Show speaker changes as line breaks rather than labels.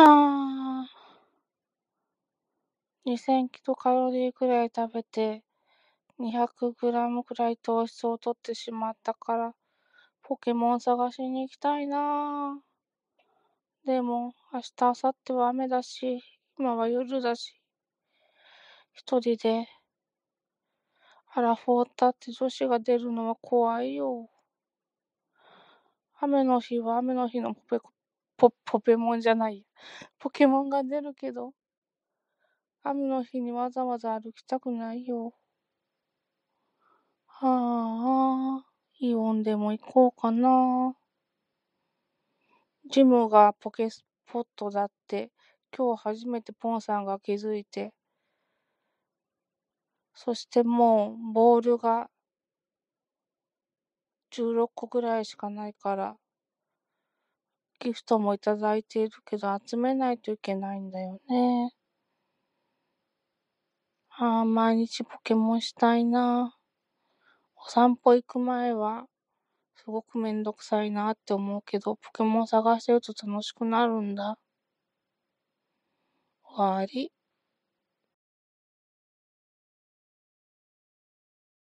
は 0二千キロカロリーくらい食べて、二百グラムくらい糖質を取ってしまったから、ポケモン探しに行きたいなでも、明日、明後日は雨だし、今は夜だし、一人で、アラフォーって女子が出るのは怖いよ。雨の日は雨の日のポコポ、ポケモンじゃない。ポケモンが出るけど、雨の日にわざわざ歩きたくないよ。はあ、イオンでも行こうかな。ジムがポケスポットだって、今日初めてポンさんが気づいて、そしてもうボールが16個ぐらいしかないから、ギフトもいただいているけど、集めないといけないんだよね。ああ、毎日ポケモンしたいな。お散歩行く前は、すごくめんどくさいなって思うけど、ポケモン探してると楽しくなるんだ。終わり。